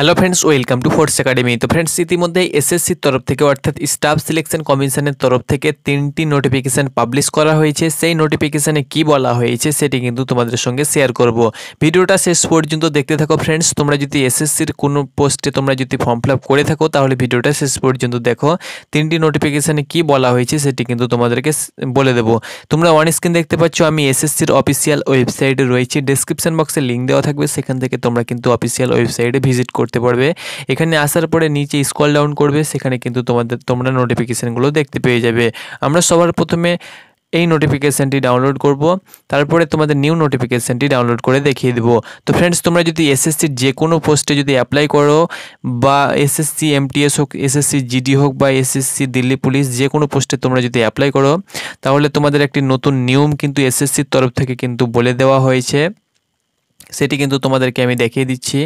hello friends welcome to Force Academy তো friends ইতিমধ্যে এসএসসির তরফ থেকে অর্থাৎ স্টাফ সিলেকশন কমিশনের তরফ থেকে তিনটি নোটিফিকেশান পাবলিশ করা হয়েছে সেই নোটিফিকেশানে কি বলা হয়েছে সেটি কিন্তু তোমাদের সঙ্গে শেয়ার করব ভিডিওটা শেষ পর্যন্ত দেখতে থাকো ফ্রেন্ডস তোমরা যদি এসএসসির কোনো পোস্টে তোমরা যদি ফর্ম ফিল আপ করে থাকো তাহলে ভিডিওটা শেষ পর্যন্ত দেখো তিনটি নোটিফিকেশানে কি বলা হয়েছে সেটি কিন্তু তোমাদেরকে বলে দেবো তোমরা অন স্ক্রিন দেখতে পাচ্ছ আমি এসএসসির অফিসিয়াল ওয়েবসাইটে রয়েছি ডেসক্রিপশন বক্সে লিঙ্ক দেওয়া থাকবে সেখান থেকে তোমরা কিন্তু অফিসিয়াল ওয়েবসাইটে ভিজিট করতে করতে পারবে এখানে আসার পরে নিচে স্কল ডাউন করবে সেখানে কিন্তু তোমাদের তোমরা নোটিফিকেশানগুলো দেখতে পেয়ে যাবে আমরা সবার প্রথমে এই নোটিফিকেশানটি ডাউনলোড করব তারপরে তোমাদের নিউ নোটিফিকেশানটি ডাউনলোড করে দেখিয়ে দেবো তো ফ্রেন্ডস তোমরা যদি এসএসসির যে কোনো পোস্টে যদি অ্যাপ্লাই করো বা এসএসসি এমটিএস হোক এসএসসি জিডি হোক বা এসএসসি দিল্লি পুলিশ যে কোনো পোস্টে তোমরা যদি অ্যাপ্লাই করো তাহলে তোমাদের একটি নতুন নিয়ম কিন্তু এসএসসির তরফ থেকে কিন্তু বলে দেওয়া হয়েছে সেটি কিন্তু তোমাদেরকে আমি দেখিয়ে দিচ্ছি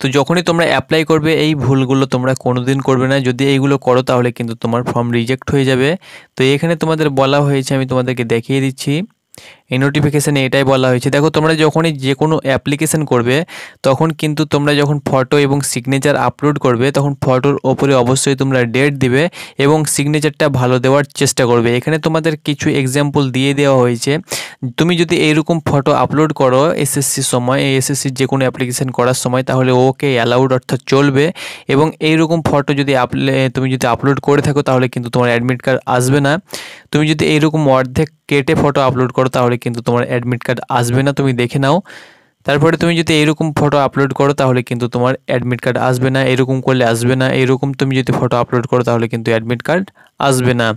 তো যখনই তোমরা অ্যাপ্লাই করবে এই ভুলগুলো তোমরা কোনোদিন করবে না যদি এইগুলো করো তাহলে কিন্তু তোমার ফর্ম রিজেক্ট হয়ে যাবে তো এখানে তোমাদের বলা হয়েছে আমি তোমাদেরকে দেখিয়ে দিচ্ছি এই নোটিফিকেশানে এটাই বলা হয়েছে দেখো তোমরা যখনই যে কোনো অ্যাপ্লিকেশান করবে তখন কিন্তু তোমরা যখন ফটো এবং সিগনেচার আপলোড করবে তখন ফটোর ওপরে অবশ্যই তোমরা ডেট দিবে এবং সিগনেচারটা ভালো দেওয়ার চেষ্টা করবে এখানে তোমাদের কিছু এক্সাম্পল দিয়ে দেওয়া হয়েছে তুমি যদি এইরকম ফটো আপলোড করো এসএসসি সময় এই এসএসসির যে কোনো অ্যাপ্লিকেশান করার সময় তাহলে ওকে অ্যালাউড অর্থাৎ চলবে এবং এইরকম ফটো যদি তুমি যদি আপলোড করে থাকো তাহলে কিন্তু তোমার অ্যাডমিট কার্ড আসবে না তুমি যদি এইরকম অর্ধেক কেটে ফটো আপলোড করো তাহলে কিন্তু তোমার অ্যাডমিট কার্ড আসবে না তুমি দেখে নাও তারপরে তুমি যদি এরকম ফটো আপলোড করো তাহলে কিন্তু তোমার অ্যাডমিট কার্ড আসবে না এরকম করলে আসবে না এরকম তুমি যদি ফটো আপলোড করো তাহলে কিন্তু অ্যাডমিট কার্ড আসবে না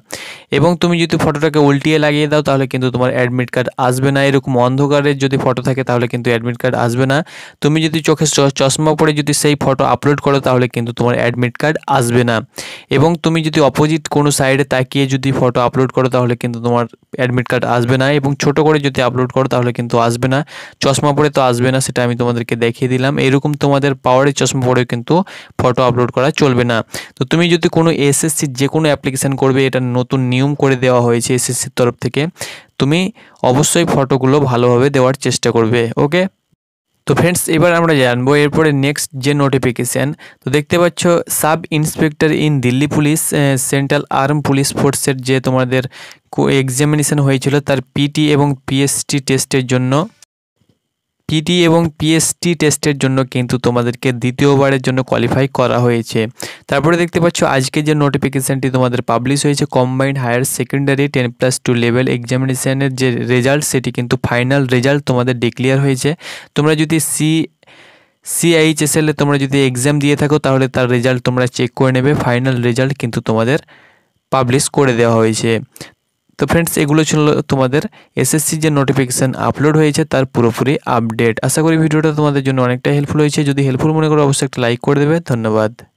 এবং তুমি যদি ফটোটাকে উল্টিয়ে লাগিয়ে দাও তাহলে কিন্তু তোমার অ্যাডমিট কার্ড আসবে না এরকম অন্ধকারের যদি ফটো থাকে তাহলে কিন্তু অ্যাডমিট কার্ড আসবে না তুমি যদি চোখে চশমা পরে যদি সেই ফটো আপলোড করো তাহলে কিন্তু তোমার অ্যাডমিট কার্ড আসবে না এবং তুমি যদি অপোজিট কোনো সাইডে তাকিয়ে যদি ফটো আপলোড করো তাহলে কিন্তু তোমার অ্যাডমিট কার্ড আসবে না এবং ছোট করে যদি আপলোড করো তাহলে কিন্তু আসবে না চশমা পরে তো আসবে না সেটা আমি তোমাদেরকে দেখিয়ে দিলাম এরকম তোমাদের পাওয়ারের চশমা পরেও কিন্তু ফটো আপলোড করা চলবে না তো তুমি যদি কোনো এসএসসি যে কোনো অ্যাপ্লিকেশান করবে এটা নতুন নিয়ম করে দেওয়া হয়েছে এসএসসির তরফ থেকে তুমি অবশ্যই ফটোগুলো ভালোভাবে দেওয়ার চেষ্টা করবে ওকে তো ফ্রেন্ডস এবার আমরা জানবো এরপরে নেক্সট যে নোটিফিকেশান তো দেখতে পাচ্ছ sub inspector in Delhi police central arm police ফোর্সের যে তোমাদের এক্সামিনেশান হয়েছিল তার পিটি এবং পিএসটি টেস্টের জন্য টিটি এবং পিএসটি টেস্টের জন্য কিন্তু তোমাদেরকে দ্বিতীয়বারের জন্য কোয়ালিফাই করা হয়েছে তারপরে দেখতে পাচ্ছ আজকে যে নোটিফিকেশানটি তোমাদের পাবলিশ হয়েছে combined higher secondary ten plus two level এক্সামিনেশানের যে রেজাল্ট সেটি কিন্তু ফাইনাল রেজাল্ট তোমাদের ডিক্লিয়ার হয়েছে তোমরা যদি সি সিআইচএসএল এ তোমরা যদি এক্সাম দিয়ে থাকো তাহলে তার রেজাল্ট তোমরা চেক করে নেবে ফাইনাল রেজাল্ট কিন্তু তোমাদের পাবলিশ করে দেওয়া হয়েছে তো ফ্রেন্ডস এগুলো ছিল তোমাদের এসএসসি যে নোটিফিকেশান আপলোড হয়েছে তার পুরোপুরি আপডেট আশা করি ভিডিওটা তোমাদের জন্য অনেকটাই হেল্পফুল হয়েছে যদি হেল্পফুল মনে করো অবশ্যই একটা লাইক করে দেবে ধন্যবাদ